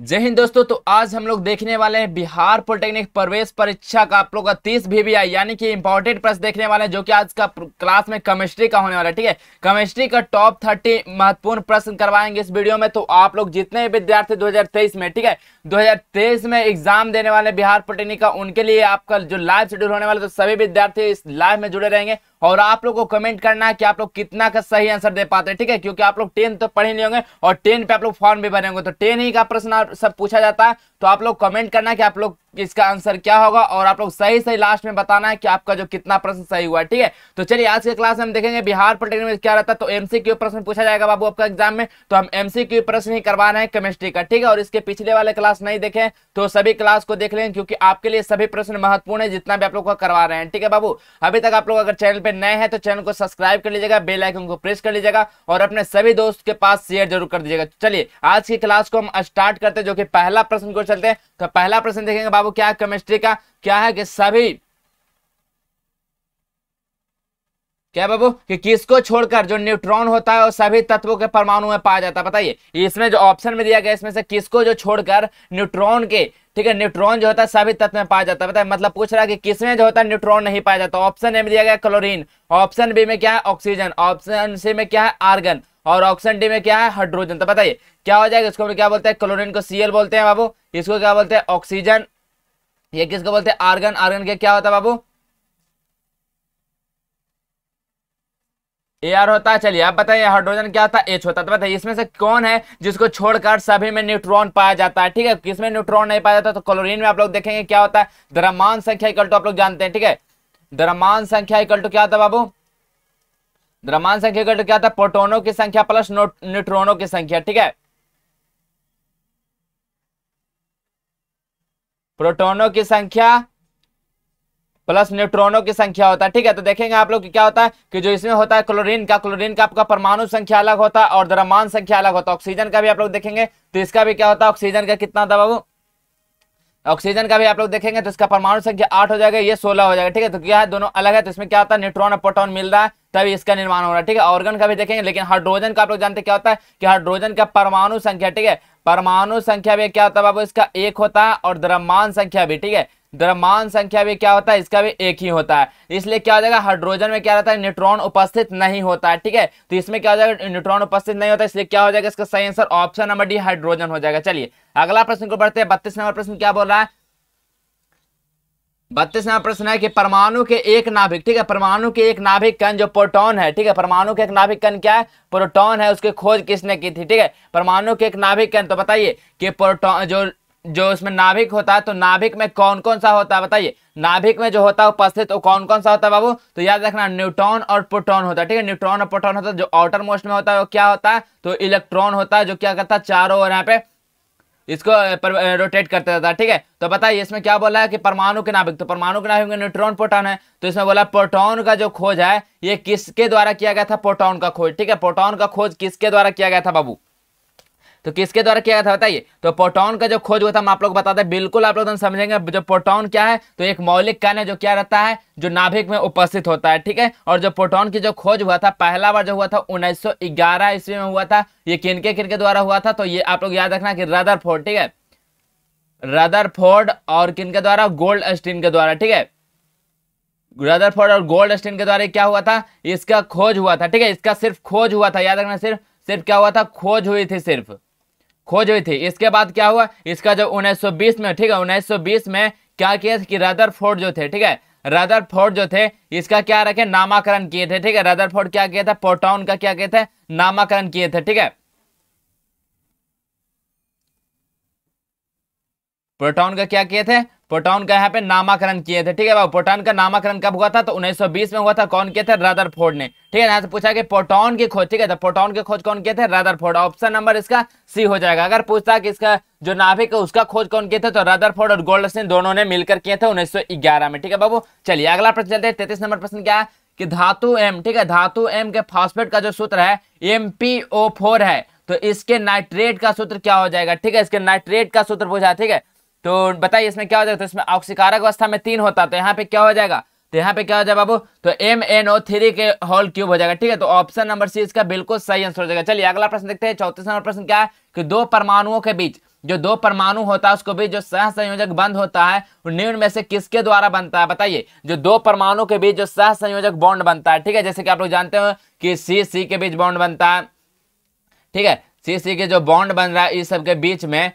जय हिंद दोस्तों तो आज हम लोग देखने वाले हैं बिहार पॉलिटेक्निक प्रवेश परीक्षा का आप लोग का तीस बीबीआई यानी कि इंपॉर्टेंट प्रश्न देखने वाले हैं जो कि आज का क्लास में केमिस्ट्री का होने वाला है ठीक है केमिस्ट्री का टॉप थर्टी महत्वपूर्ण प्रश्न करवाएंगे इस वीडियो में तो आप लोग जितने भी विद्यार्थी दो में ठीक है दो में एग्जाम देने वाले बिहार पॉलिटेक्निक का उनके लिए आपका जो लाइव शेड्यूल होने वाला तो सभी विद्यार्थी इस लाइव में जुड़े रहेंगे और आप लोग को कमेंट करना है कि आप लोग कितना का सही आंसर दे पाते हैं ठीक है क्योंकि आप लोग टेन तो पढ़े नहीं होंगे और टेन पे आप लोग फॉर्म भी भरे होंगे तो टेन ही का प्रश्न सब पूछा जाता है तो आप लोग कमेंट करना कि आप लोग इसका आंसर क्या होगा और आप लोग सही सही लास्ट में बताना है कि आपका जो कितना प्रश्न सही हुआ है ठीक है तो चलिए आज के क्लास में हम देखेंगे बिहार पॉलिटेक्निक में क्या रहता है तो एमसीक्यू प्रश्न पूछा जाएगा बाबू आपका एग्जाम में तो हम एमसीक्यू प्रश्न ही करवाना है केमिस्ट्री का ठीक है और इसके पिछले वाले क्लास नहीं देखे तो सभी क्लास को देख लें क्योंकि आपके लिए सभी प्रश्न महत्वपूर्ण है जितना भी आप लोग का करवा रहे हैं ठीक है बाबू अभी तक आप लोग अगर चैनल पर नए हैं तो चैनल को सब्सक्राइब कर लीजिएगा बेलाइकन को प्रेस कर लीजिएगा और अपने सभी दोस्त के पास शेयर जरूर कर दीजिएगा चलिए आज की क्लास को हम स्टार्ट करते हैं जो कि पहला प्रश्न को चलते हैं तो पहला प्रश्न देखेंगे बाबू वो क्या है केमिस्ट्री का क्या है कि सभी क्या बाबू कि किसको छोड़कर जो न्यूट्रॉन होता है वो सभी तत्वों के परमाणु में पाया जाता है बताइए इसमें जो ऑप्शन में दिया गया इसमें से किसको जो छोड़कर न्यूट्रॉन के ठीक है न्यूट्रॉन जो होता है सभी तत्व में पाया जाता है बताइए मतलब पूछ रहा है कि किसमें जो होता है न्यूट्रॉन नहीं पाया जाता ऑप्शन ए में दिया गया क्लोरीन ऑप्शन बी में क्या है ऑक्सीजन ऑप्शन सी में क्या है आर्गन और ऑप्शन डी में क्या है हाइड्रोजन तो बताइए क्या हो जाएगा इसको क्या बोलते हैं क्लोरीन को सीएल बोलते हैं बाबू इसको क्या बोलते हैं ऑक्सीजन ये किसको बोलते हैं आर्गन आर्गन के क्या होता है बाबू ए आर होता है चलिए आप बताइए हाइड्रोजन क्या होता है एच होता तो बताइए इसमें से कौन है जिसको छोड़कर सभी में न्यूट्रॉन पाया जाता है ठीक है किसमें न्यूट्रॉन नहीं पाया जाता तो क्लोरीन में आप लोग देखेंगे क्या होता है द्रमान संख्या इकल टू आप लोग जानते हैं ठीक है द्रमान संख्या इकल टू क्या होता है बाबू द्रमान संख्या इकल टू क्या होता है प्रोटोनों की संख्या प्लस न्यूट्रॉनों की संख्या ठीक है प्रोटोनों की संख्या प्लस न्यूट्रॉनों की संख्या होता है ठीक है तो देखेंगे आप लोग क्या होता है कि जो इसमें होता है क्लोरीन का क्लोरीन का आपका परमाणु संख्या अलग होता है और द्रमान संख्या अलग होता है ऑक्सीजन का भी आप लोग देखेंगे तो इसका भी क्या होता है ऑक्सीजन का कितना था बाबू ऑक्सीजन का भी आप लोग देखेंगे तो इसका परमाणु संख्या आठ हो जाएगा ये सोलह हो जाएगा ठीक है तो क्या है दोनों अलग है तो इसमें क्या होता है न्यूट्रॉन और प्रोटोन मिल रहा है तभी इसका निर्माण हो रहा है ठीक है ऑर्गन का भी देखेंगे लेकिन हाइड्रोजन का आप लोग जानते क्या होता है कि हाइड्रोजन का परमाणु संख्या ठीक है परमाणु संख्या भी क्या होता है बाबू इसका एक होता है और द्रव्यमान संख्या भी ठीक है द्रव्यमान संख्या भी क्या होता है इसका भी एक ही होता है इसलिए क्या हो जाएगा हाइड्रोजन में क्या रहता है न्यूट्रॉन उपस्थित नहीं होता है ठीक है तो इसमें क्या हो जाएगा न्यूट्रॉन उपस्थित नहीं होता इसलिए क्या हो जाएगा इसका सही answer option number D hydrogen हो जाएगा चलिए अगला प्रश्न को बढ़ते हैं बत्तीस नंबर प्रश्न क्या बोल रहा है बत्तीसवा प्रश्न है कि परमाणु के एक नाभिक ठीक है परमाणु के एक नाभिक कण जो प्रोटॉन है ठीक है परमाणु के एक नाभिक कण क्या है प्रोटॉन है उसकी खोज किसने की थी ठीक है परमाणु के एक नाभिक कण तो बताइए कि प्रोटॉन जो जो उसमें नाभिक होता है तो नाभिक में कौन कौन सा होता है बताइए नाभिक में जो होता है उपस्थित वो कौन कौन सा होता है बाबू तो याद रखना न्यूट्रॉन और प्रोटॉन होता है ठीक है न्यूट्रॉन और प्रोटॉन होता है जो आउटर मोस्ट में होता है वो क्या होता है तो इलेक्ट्रॉन होता है जो क्या करता है चारों ओर यहाँ पे इसको रोटेट करते रहता है ठीक है तो बताइए इसमें क्या बोला है कि परमाणु के नाभिक तो परमाणु के नाभिक में न्यूट्रॉन प्रोटॉन है तो इसमें बोला प्रोटॉन का जो खोज है ये किसके द्वारा किया गया था प्रोटॉन का खोज ठीक है प्रोटॉन का खोज किसके द्वारा किया गया था बाबू तो किसके द्वारा किया गया था बताइए तो प्रोटॉन का जो खोज हुआ था हम आप लोग बताते हैं बिल्कुल आप लोग तो समझेंगे जो प्रोटॉन क्या है तो एक मौलिक कण है जो क्या रहता है जो नाभिक में उपस्थित होता है ठीक है और जो प्रोटॉन की जो खोज हुआ था पहला बार जो हुआ था 1911 ईस्वी में हुआ था ये किनके किनके द्वारा हुआ था तो ये आप लोग याद रखना कि रदरफोर्ड ठीक है रदरफोर्ड और किनके द्वारा गोल्ड स्टीन के द्वारा ठीक है रदरफोर्ड और गोल्ड स्टीन के द्वारा क्या हुआ था इसका खोज हुआ था ठीक है इसका सिर्फ खोज हुआ था याद रखना सिर्फ सिर्फ क्या हुआ था खोज हुई थी सिर्फ खोज हुई थी इसके बाद क्या हुआ इसका जो 1920 में ठीक है 1920 में क्या किया कि रदर फोर्ड जो थे ठीक है रदर फोर्ड जो थे इसका क्या रखे नामाकरण किए थे ठीक है रदर फोर्ड क्या किया था पोर्टाउन का क्या किया था नामाकरण किए थे ठीक है प्रोटॉन का क्या किए थे पोटाउन का यहाँ पे नामाकरण किए थे ठीक है बाबू पोटाउन का नामाकरण कब हुआ था तो 1920 में हुआ था कौन किए थे फोर्ड ने ठीक है यहाँ से पूछा कि पोटाउन की खोज ठीक है तो पोटाउन की खोज कौन किए थे फोर्ड ऑप्शन नंबर इसका सी हो जाएगा अगर पूछता कि इसका जो नाभिक है उसका खोज कौन किए थे तो फोर्ड और गोल्ड दोनों ने मिलकर किए थे उन्नीस में ठीक है बाबू चलिए अगला प्रश्न चलते हैं तैतीस नंबर प्रश्न क्या है कि धातु एम ठीक है धातु एम के फॉस्फेट का जो सूत्र है एम है तो इसके नाइट्रेट का सूत्र क्या हो जाएगा ठीक है इसके नाइट्रेट का सूत्र पूछा ठीक है तो बताइए इसमें क्या हो जाएगा तो इसमें ऑक्सीकारक अवस्था में तीन होता तो यहाँ पे क्या हो जाएगा तो यहाँ पे क्या हो जाएगा बाबू तो एम एन ओ थ्री के होल क्यूब हो जाएगा ठीक है तो ऑप्शन नंबर सी इसका बिल्कुल सही आंसर हो जाएगा चलिए अगला प्रश्न देखते हैं चौतीस नंबर प्रश्न क्या है कि दो परमाणुओं के बीच जो दो परमाणु होता है उसको भी जो सह संयोजक बंद होता है निम्न में से किसके द्वारा बनता है बताइए जो दो परमाणु के बीच जो सह संयोजक बॉन्ड बनता है ठीक है जैसे कि आप लोग जानते हो कि सी सी के बीच बॉन्ड बनता है ठीक है सी सी के जो बॉन्ड बन रहा है इस सबके बीच में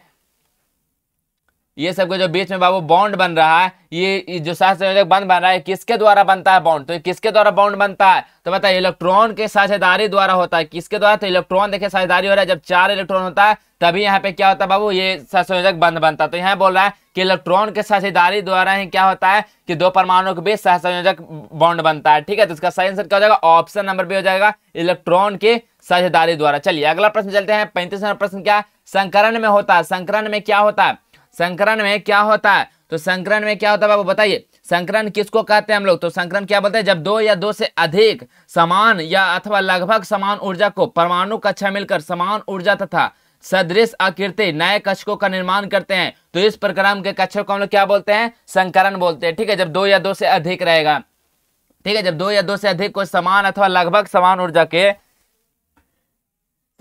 ये सब के जो बीच में बाबू बॉन्ड बन रहा है ये जो शास्त्र बंद बन रहा है किसके द्वारा बनता है बॉन्ड तो किसके द्वारा बॉन्ड बनता है तो बताइए इलेक्ट्रॉन के साझेदारी द्वारा होता है किसके द्वारा तो इलेक्ट्रॉन देखिए साझेदारी हो रहा है जब चार इलेक्ट्रॉन होता है तभी यहाँ पे क्या होता है बाबू ये सहसंयोजक बंद बनता है तो यहाँ बोल रहा है कि इलेक्ट्रॉन के साझेदारी द्वारा ही क्या होता है कि दो परमाणुओं के बीच सहसंयोजक बॉन्ड बनता है ठीक है तो इसका सही आंसर क्या हो जाएगा ऑप्शन नंबर बी हो जाएगा इलेक्ट्रॉन के साझेदारी द्वारा चलिए अगला प्रश्न चलते हैं पैंतीस नंबर प्रश्न क्या संकरण में होता है संकरण में क्या होता है संकरण में क्या होता है तो संकरण में क्या होता है बाबू बताइए संकरण किसको कहते हैं हम लोग तो संकरण क्या बोलते हैं जब दो या दो से अधिक समान या अथवा लगभग समान ऊर्जा को परमाणु कक्षा मिलकर समान ऊर्जा तथा सदृश आकृति नए कक्षकों का निर्माण करते हैं तो इस प्रक्रम के कक्षों को हम लोग क्या बोलते हैं संकरण बोलते हैं ठीक है जब दो या दो से अधिक रहेगा ठीक है जब दो या दो से अधिक को समान अथवा लगभग समान ऊर्जा के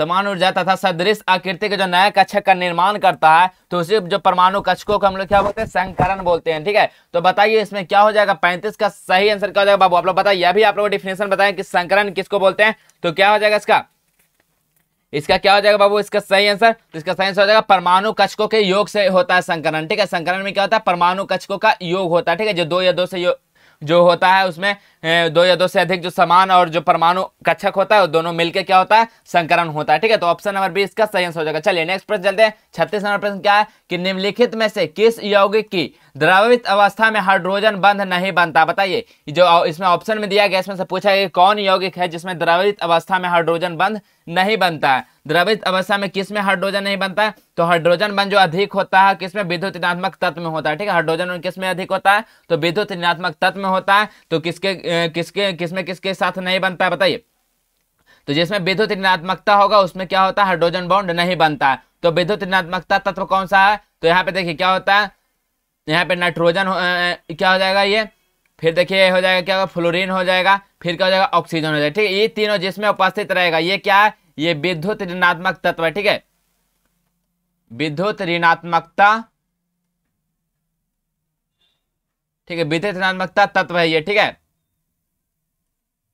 समान ऊर्जा तथा सदृश आकृति के जो नया कक्षक का निर्माण करता है तो उसे जो परमाणु कक्षकों को हम लोग क्या बोलते हैं संकरण बोलते हैं ठीक है तो बताइए इसमें क्या हो जाएगा पैंतीस का सही आंसर क्या हो जाएगा बाबू आप लोग बताइए अभी आप लोग डिफिनेशन बताएं कि संकरण किसको बोलते हैं तो क्या हो जाएगा इसका इसका क्या हो जाएगा बाबू इसका सही आंसर तो इसका सही आंसर हो जाएगा परमाणु कक्षकों के योग से होता है संकरण ठीक है संकरण में क्या होता है परमाणु कक्षकों का योग होता है ठीक है जो दो या दो से योग जो होता है उसमें दो या दो से अधिक जो समान और जो परमाणु कक्षक होता है दोनों मिलकर क्या होता है संकरण होता है ठीक है तो ऑप्शन नंबर बी इसका सही आंसर हो जाएगा चलिए नेक्स्ट प्रश्न चलते हैं छत्तीस नंबर प्रश्न क्या है कि निम्नलिखित में से किस यौगिक की द्रवित अवस्था में हाइड्रोजन बंध नहीं बनता बताइए जो इसमें ऑप्शन में दिया गया इसमें से पूछा गया कौन यौगिक है जिसमें द्रवित अवस्था में हाइड्रोजन बंध नहीं बनता है द्रवित अवस्था में किस में हाइड्रोजन नहीं बनता है तो हाइड्रोजन बंध जो अधिक होता है किसमें विद्युत ऋणात्मक तत्व में होता है ठीक है हाइड्रोजन किस में अधिक होता है तो विद्युत ऋणात्मक तत्व में होता है तो किसके किसके किसमें किसके साथ नहीं बनता है बताइए तो जिसमें विद्युत ऋणात्मकता होगा उसमें क्या होता है हाइड्रोजन बॉन्ड नहीं बनता है तो विद्युत ऋणात्मकता तत्व कौन सा है तो यहाँ पे देखिए क्या होता है यहाँ पे नाइट्रोजन क्या हो जाएगा ये फिर देखिए हो जाएगा क्या होगा फ्लोरिन हो जाएगा फिर क्या हो जाएगा ऑक्सीजन हो जाएगा ठीक है ये तीनों जिसमें उपस्थित रहेगा ये क्या है ये विद्युत ऋणात्मक तत्व है ठीक है विद्युत ऋणात्मकता ठीक है विद्युत ऋणात्मकता तत्व है ये ठीक है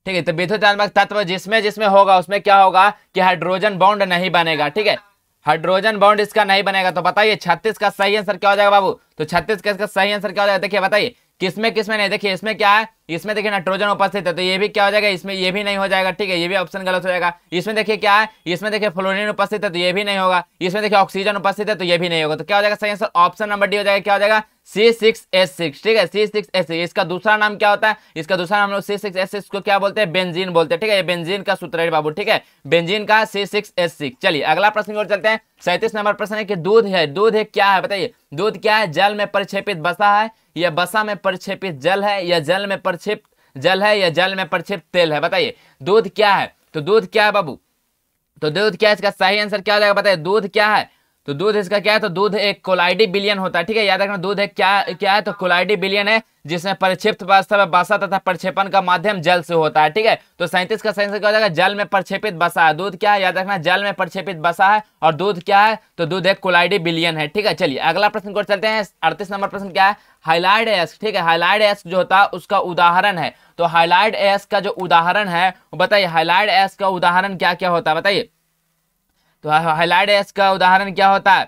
ठीक है तो विद्युत ऋणात्मक तत्व जिसमें जिसमें होगा उसमें क्या होगा कि हाइड्रोजन बाउंड नहीं बनेगा ठीक है हाइड्रोजन बॉन्ड इसका नहीं बनेगा तो बताइए छत्तीस का सही आंसर क्या हो जाएगा बाबू तो छत्तीस का इसका सही आंसर क्या हो जाएगा देखिए बताइए किसमें किसमें नहीं देखिए इसमें क्या है इसमें देखिए नाइट्रोजन उपस्थित है तो ये भी क्या हो जाएगा इसमें ये भी नहीं हो जाएगा ठीक है ये भी ऑप्शन गलत हो जाएगा इसमें देखिए क्या है इसमें देखिए फ्लोरीन उपस्थित है तो ये भी नहीं होगा इसमें देखिए ऑक्सीजन उपस्थित है तो ये भी नहीं होगा तो क्या हो जाएगा सही आंसर ऑप्शन नंबर डी हो जाएगा क्या हो जाएगा सी सिक्स एस सिक्स ठीक है सी सिक्स एस सिक्स इसका दूसरा नाम क्या होता है इसका दूसरा नाम लोग सी सिक्स एस सिक्स को क्या बोलते हैं बेंजीन बोलते हैं ठीक है ये बेंजीन का सूत्र है बाबू ठीक है बेंजीन का सी सिक्स एस सिक्स चलिए अगला प्रश्न की ओर चलते हैं सैंतीस नंबर प्रश्न है कि दूध है दूध है क्या है बताइए दूध क्या है जल में परिक्षेपित बसा है यह बसा में प्रक्षेपित जल है या जल में प्रक्षिप्त जल है या जल में प्रक्षिप्त तेल है बताइए दूध क्या है तो दूध क्या है बाबू तो दूध क्या है इसका सही आंसर क्या हो जाएगा बताइए दूध क्या है तो दूध इसका क्या है तो दूध एक कोलाइडी बिलियन होता है ठीक है याद रखना दूध एक क्या क्या है तो कोलाइडी बिलियन है जिसमें परिक्षिप्त वास्तव में बसा तथा प्रक्षेपण का माध्यम जल से होता है ठीक है तो सैंतीस का सैंतीस क्या हो जाएगा जल में प्रक्षेपित बसा है दूध क्या है याद रखना जल में प्रक्षेपित बसा है और दूध क्या है तो दूध एक कोलाइडी बिलियन है ठीक है चलिए अगला प्रश्न को चलते हैं अड़तीस नंबर प्रश्न क्या है हाईलाइड एस्क ठीक है हाईलाइड एस्क जो होता है उसका उदाहरण है तो हाईलाइड एस्क का जो उदाहरण है बताइए हाईलाइड एस्क का उदाहरण क्या क्या होता है बताइए तो हाईलाइट एस का उदाहरण क्या होता है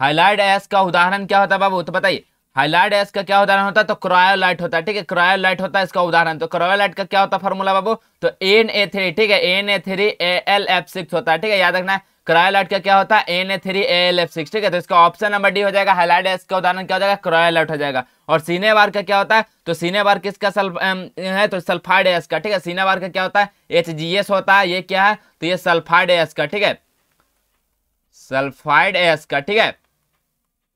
हाईलाइट एस का उदाहरण क्या होता है बाबू तो बताइए हाईलाइट एस का क्या उदाहरण होता है तो क्रायोलाइट होता है ठीक है क्रायोलाइट होता है इसका उदाहरण तो क्रायोलाइट का क्या होता है फॉर्मूला बाबू तो एन ए थ्री ठीक है N A three A L F six होता है ठीक है याद रखना है क्रायोलाइट का क्या होता है N A three A L F six ठीक है तो इसका ऑप्शन नंबर डी हो जाएगा हाईलाइट एस का उदाहरण क्या हो जाएगा क्रायोलाइट हो जाएगा और सीने बार का क्या होता है तो सीने बार किसका सल्फ है तो सल्फाइड एस का ठीक है सीने बार का क्या होता है एच जी एस होता है ये क्या है तो ये सल्फाइड एस का ठीक है सल्फाइड एस का ठीक है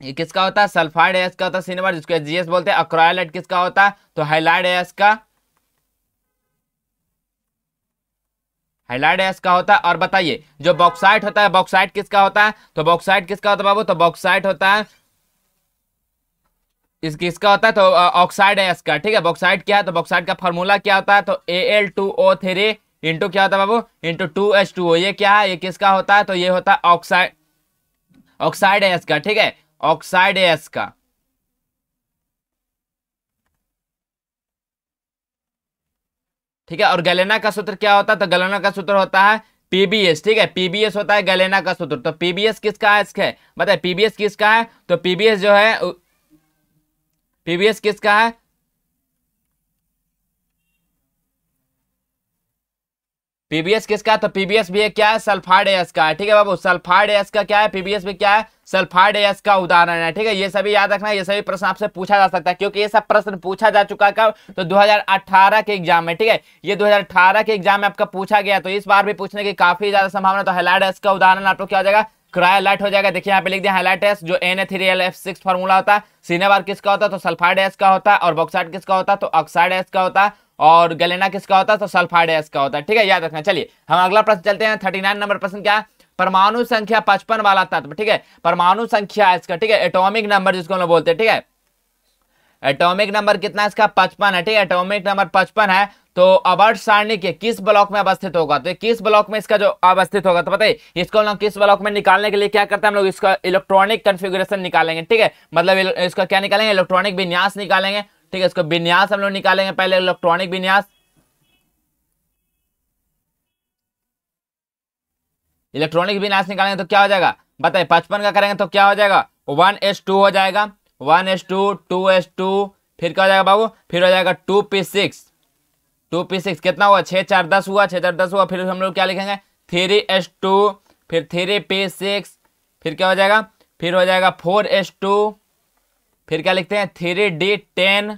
ये किसका होता है सल्फाइड एस का होता है सिनेवर जिसको एच बोलते हैं अक्रोलाइट किसका होता है तो हाइलाइड एस का हाइलाइड एस का होता है और बताइए जो बॉक्साइट होता है बॉक्साइट किसका होता है तो बॉक्साइट किसका होता है बाबू तो बॉक्साइट होता है इस किसका होता है तो ऑक्साइड है इसका ठीक है बॉक्साइड क्या है तो बॉक्साइड का फॉर्मूला क्या होता है तो A L two O three into क्या होता है बाबू into two H two O ये क्या है ये किसका होता है तो ये होता है ऑक्साइड ऑक्साइड है इसका ठीक है ऑक्साइड है इसका का ठीक है और गलेना का सूत्र क्या होता है तो गलेना का सूत्र होता है पीबीएस ठीक है पीबीएस होता है गलेना का सूत्र तो पीबीएस किसका है इसका बताए पीबीएस किसका है तो पीबीएस जो है पीबीएस किसका है पीबीएस किसका तो पीबीएस भी है क्या है सल्फाइड एस का ठीक है बाबू सल्फाइड एस का क्या है पीबीएस भी क्या है सल्फाइड एस का उदाहरण है ठीक है ये सभी याद रखना ये सभी प्रश्न आपसे पूछा जा सकता है क्योंकि ये सब प्रश्न पूछा जा चुका कब तो 2018 के एग्जाम में ठीक है ये 2018 के एग्जाम में आपका पूछा गया तो इस बार भी पूछने की काफी ज्यादा संभावना तो हेलाइड एस का उदाहरण आप लोग क्या हो जाएगा क्रायोलाइट हो जाएगा देखिए यहाँ पे लिख दिया एस जो N A three L F six formula होता है बार किसका होता है तो सल्फाइड एस का होता है और बॉक्साइड किसका होता है तो ऑक्साइड एस का होता है और गलेना किसका होता है तो सल्फाइड एस का होता है ठीक है याद रखना चलिए हम अगला प्रश्न चलते हैं थर्टी नाइन नंबर प्रश्न क्या है परमाणु संख्या पचपन वाला तत्व ठीक है परमाणु संख्या इसका ठीक है एटोमिक नंबर जिसको हम लोग बोलते हैं ठीक है एटोमिक नंबर कितना इसका पचपन है ठीक है एटोमिक नंबर पचपन है तो अवर्ट सारणी के किस ब्लॉक में अवस्थित होगा तो किस ब्लॉक में इसका जो अवस्थित होगा तो बताइए इसको हम लोग किस ब्लॉक में निकालने के लिए क्या करते हैं हम लोग इसका इलेक्ट्रॉनिक कन्फिग्रेशन निकालेंगे ठीक है मतलब इसका क्या निकालेंगे इलेक्ट्रॉनिक विन्यास निकालेंगे ठीक है इसको विन्यास हम लोग निकालेंगे पहले इलेक्ट्रॉनिक विन्यास इलेक्ट्रॉनिक विन्यास निकालेंगे तो क्या हो जाएगा बताइए पचपन का करेंगे तो क्या हो जाएगा वन एस टू हो जाएगा one S two two S two फिर क्या हो जाएगा बाबू फिर हो जाएगा two P six two P six कितना हुआ छः चार दस हुआ छः चार दस हुआ फिर हम लोग क्या लिखेंगे थ्री एस टू फिर थ्री पी सिक्स फिर क्या हो जाएगा फिर हो जाएगा फोर एस टू फिर क्या लिखते हैं थ्री डी टेन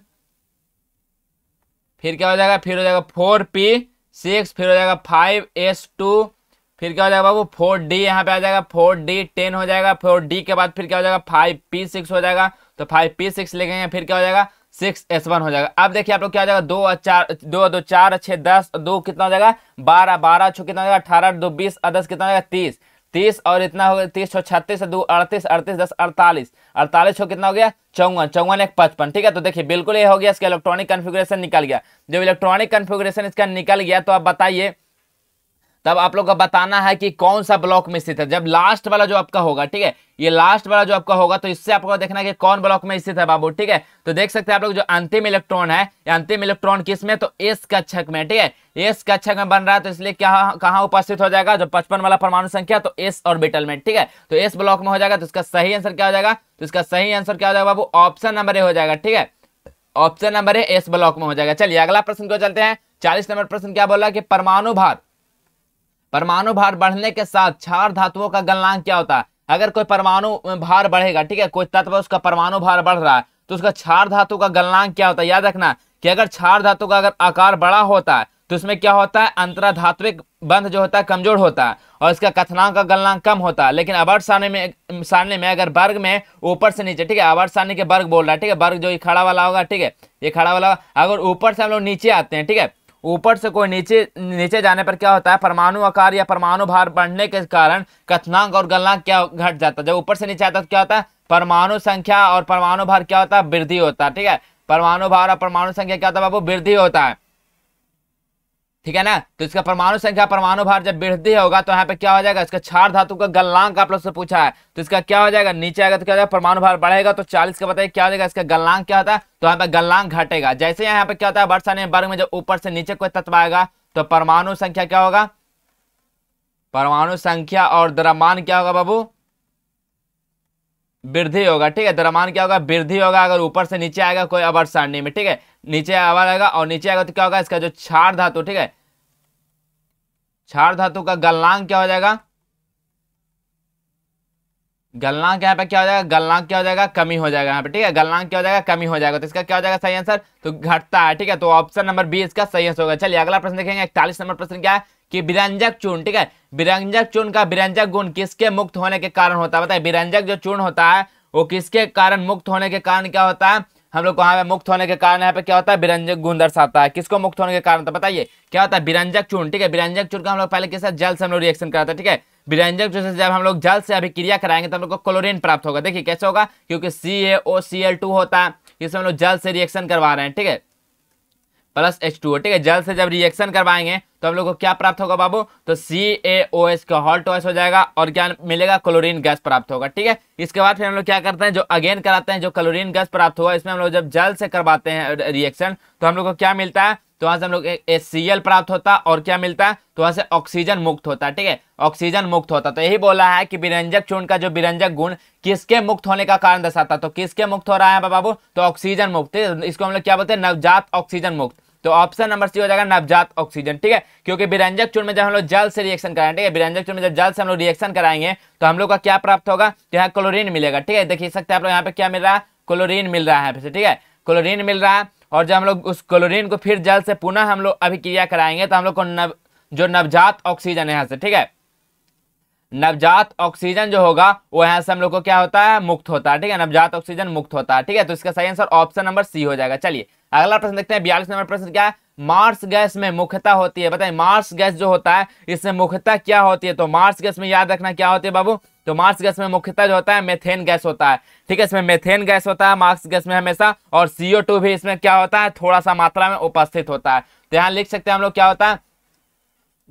फिर क्या हो जाएगा फिर हो जाएगा फोर पी सिक्स फिर हो जाएगा फाइव एस टू फिर क्या हो जाएगा बाबू फोर डी यहाँ पे आ जाएगा फोर डी टेन हो जाएगा फोर डी के बाद फिर क्या हो जाएगा फाइव पी सिक्स हो जाएगा तो फाइव पी सिक्स लिखेंगे फिर क्या हो जाएगा सिक्स एस वन हो जाएगा अब देखिए आप लोग क्या हो जाएगा दो चार दो दो चार छः दस दो कितना हो जाएगा बारह बारह छः कितना हो जाएगा अठारह दो बीस और दस कितना हो जाएगा तीस तीस और इतना हो गया तीस छो छत्तीस दो अड़तीस अड़तीस दस अड़तालीस अड़तालीस छो कितना हो गया चौवन चौवन एक पचपन ठीक है तो देखिए बिल्कुल ये हो गया इसका इलेक्ट्रॉनिक कन्फिग्रेशन निकल गया जब इलेक्ट्रॉनिक कन्फिग्रेशन इसका निकल गया तो आप बताइए तब आप लोग का बताना है कि कौन सा ब्लॉक में स्थित है जब लास्ट वाला जो आपका होगा ठीक है ये लास्ट वाला जो आपका होगा तो इससे आपको देखना है कि कौन ब्लॉक में स्थित है बाबू ठीक है तो देख सकते हैं आप लोग जो अंतिम इलेक्ट्रॉन है अंतिम इलेक्ट्रॉन किस में तो एस कक्षक में ठीक है एस कक्षक में बन रहा है तो इसलिए क्या कहाँ उपस्थित हो जाएगा जो पचपन वाला परमाणु संख्या तो एस ऑर्बिटल में ठीक है तो एस ब्लॉक में हो जाएगा तो इसका सही आंसर क्या हो जाएगा तो इसका सही आंसर क्या हो जाएगा बाबू ऑप्शन नंबर ए हो जाएगा ठीक है option number A S block में हो जाएगा चलिए अगला प्रश्न को चलते हैं चालीस नंबर प्रश्न क्या बोला कि परमाणु भार परमाणु भार बढ़ने के साथ क्षार धातुओं का गलनांक क्या होता है अगर कोई परमाणु भार बढ़ेगा ठीक है कोई तत्व उसका परमाणु भार बढ़ रहा है तो उसका क्षार धातु का गलनांक क्या होता है याद रखना कि अगर क्षार धातु का अगर आकार बड़ा होता है तो उसमें क्या होता है अंतराधात्विक बंध जो होता है कमजोर होता है और इसका कथनांक का गलनांक कम होता है लेकिन अवर्ट सारणी में सारणी में अगर वर्ग में ऊपर से नीचे ठीक है अवर्ट सारणी के वर्ग बोल रहा है ठीक है वर्ग जो ये खड़ा वाला होगा ठीक है ये खड़ा वाला अगर ऊपर से हम लोग नीचे आते हैं ठीक है ऊपर से कोई नीचे नीचे जाने पर क्या होता है परमाणु आकार या परमाणु भार बढ़ने के कारण कथनांक और गलनांक क्या घट जाता है जब ऊपर से नीचे आता है तो क्या होता है परमाणु संख्या और परमाणु भार क्या होता है वृद्धि होता है ठीक है परमाणु भार और परमाणु संख्या क्या होता है बाबू वृद्धि होता है ठीक है ना तो इसका परमाणु संख्या परमाणु भार जब वृद्धि होगा तो यहाँ पे क्या हो जाएगा इसका क्षार धातु का गलनांक आप लोग से पूछा है तो इसका क्या हो जाएगा नीचे आएगा तो क्या हो जाएगा परमाणु भार बढ़ेगा तो चालीस का बताइए क्या हो जाएगा इसका गलनांक क्या होता है तो यहाँ पे गलनांक घटेगा जैसे यहाँ पे क्या होता है वर्षा वर्ग में जब ऊपर से नीचे कोई तत्व आएगा तो परमाणु संख्या क्या होगा परमाणु संख्या और द्रव्यमान क्या होगा बाबू वृद्धि होगा ठीक है द्रव्यमान तो क्या होगा वृद्धि होगा अगर ऊपर से नीचे आएगा कोई अवर सारणी में ठीक है नीचे अवर आएगा और नीचे आएगा तो क्या होगा इसका जो क्षार धातु ठीक है क्षार धातु का गलनांक क्या हो जाएगा गलनांक यहाँ पे क्या हो जाएगा गलनांक क्या हो जाएगा कमी हो जाएगा यहाँ पे ठीक है गलनांक क्या हो जाएगा कमी हो जाएगा तो इसका क्या हो जाएगा सही आंसर तो घटता है ठीक है तो ऑप्शन नंबर बी इसका सही आंसर होगा चलिए अगला प्रश्न देखेंगे इकतालीस नंबर प्रश्न क्या है कि विरंजक चूर्ण ठीक है विरंजक चूर्ण का विरंजक गुण किसके मुक्त होने के कारण होता है बताए विरंजक जो चूर्ण होता है वो किसके कारण मुक्त होने के कारण क्या होता है हम लोग कहा पे मुक्त होने के कारण यहाँ पे क्या होता है विरंजक गुण दर्शाता है किसको मुक्त होने के कारण तो बताइए क्या होता है विरंजक चूर्ण ठीक है विरंजक चूर्ण का हम लोग पहले के साथ जल से हम लोग रिएक्शन कराते हैं ठीक है विरंजक चूर्ण से जब हम लोग जल से अभी क्रिया कराएंगे तो हम लोग को क्लोरीन प्राप्त होगा देखिए कैसे होगा क्योंकि सी ए ओ सी एल टू होता है इसमें हम लोग जल से रिएक्शन करवा रहे हैं ठीक है प्लस एच टू ठीक है जल से जब रिएक्शन करवाएंगे तो हम लोग को क्या प्राप्त होगा बाबू तो सी ए ओ एस का हॉल्ट हो जाएगा और क्या मिलेगा क्लोरीन गैस प्राप्त होगा ठीक है इसके बाद फिर हम लोग क्या करते हैं जो अगेन कराते हैं जो क्लोरीन गैस प्राप्त हुआ इसमें हम लोग जब जल से करवाते हैं रिएक्शन तो हम लोग को क्या मिलता है तो वहां से हम लोग एस प्राप्त होता और क्या मिलता तो वहां से ऑक्सीजन मुक्त होता ठीक है ऑक्सीजन मुक्त होता तो यही बोला है कि विरंजक चूर्ण का जो विरंजक गुण किसके मुक्त होने का कारण दर्शाता तो किसके मुक्त हो रहा है बाबू तो ऑक्सीजन मुक्त इसको हम लोग क्या बोलते हैं नवजात ऑक्सीजन मुक्त तो ऑप्शन नंबर सी हो जाएगा नवजात ऑक्सीजन ठीक है क्योंकि विरंजक चूर्ण में जब हम लोग जल से रिएक्शन कराएंगे ठीक है विरंजक चूर्ण में जब जल से हम लोग रिएक्शन कराएंगे तो हम लोग का क्या प्राप्त होगा तो यहाँ क्लोरीन मिलेगा ठीक है देखिए सकते हैं आप लोग यहाँ पे क्या मिल रहा है क्लोरीन मिल रहा है ठीक है क्लोरीन मिल रहा है और जब हम लोग उस क्लोरीन को फिर जल से पुनः हम लोग अभिक्रिया कराएंगे तो हम लोग को नव जो नवजात ऑक्सीजन है यहाँ से ठीक है नवजात ऑक्सीजन जो होगा वो यहाँ से हम लोग को क्या होता है मुक्त होता है ठीक है नवजात ऑक्सीजन मुक्त होता है ठीक है तो इसका सही आंसर ऑप्शन नंबर सी हो जाएगा चलिए अगला प्रश्न देखते हैं बयालीस नंबर प्रश्न क्या है मार्स गैस में मुख्यता होती है बताए मार्स गैस जो होता है इसमें मुख्यता क्या होती है तो मार्स गैस में याद रखना क्या होती है बाबू तो मार्स गैस में मुख्यता जो होता है मेथेन गैस होता है ठीक है इसमें मेथेन गैस होता है मार्स गैस में हमेशा और सीओ भी इसमें क्या होता है थोड़ा सा मात्रा में उपस्थित होता है तो यहाँ लिख सकते हैं हम लोग क्या होता है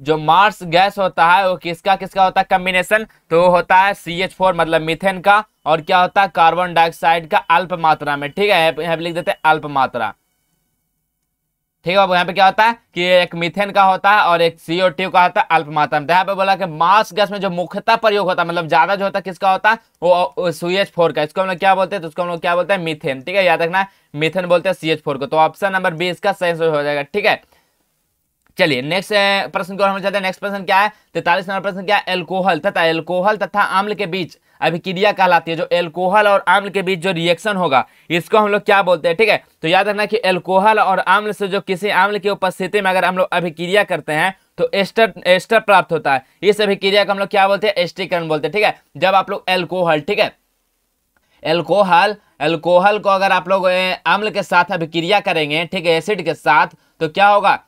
जो मार्स गैस होता है वो किसका किसका होता है कम्बिनेशन तो वो होता है सी एच फोर मतलब मिथेन का और क्या होता है कार्बन डाइऑक्साइड का अल्प मात्रा में ठीक है यहाँ लिख देते हैं अल्प मात्रा ठीक है बाबू यहाँ पे क्या होता है कि एक मिथेन का होता है और एक सीओ टू का होता है अल्प मात्रा में तो यहाँ पे बोला कि मास गैस में जो मुख्यतः प्रयोग होता है मतलब ज्यादा जो होता है किसका होता है वो एच फोर का इसको हम लोग क्या बोलते हैं तो उसको हम लोग क्या बोलते हैं मिथेन ठीक है याद रखना मिथेन बोलते हैं सी एच फोर को तो ऑप्शन नंबर बी इसका सही हो जाएगा ठीक है चलिए नेक्स्ट प्रश्न को हम चाहते हैं नेक्स्ट प्रश्न क्या है तैतालीस नंबर प्रश्न क्या है एल्कोहल तथा एल्कोहल तथा अम्ल के बीच अभिक्रिया कहलाती है जो एल्कोहल और आम्ल के बीच जो रिएक्शन होगा इसको हम लोग क्या बोलते हैं ठीक है तो याद रखना कि एल्कोहल और आम्ल से जो किसी आम्ल की उपस्थिति में अगर हम लोग अभिक्रिया करते हैं तो एस्टर एस्टर प्राप्त होता है इस अभिक्रिया को हम लोग क्या बोलते हैं एस्टीकरण बोलते हैं ठीक है जब आप लोग एल्कोहल ठीक है एल्कोहल एल्कोहल को अगर आप लोग आम्ल के साथ अभिक्रिया करेंगे ठीक है एसिड के साथ तो क्या होगा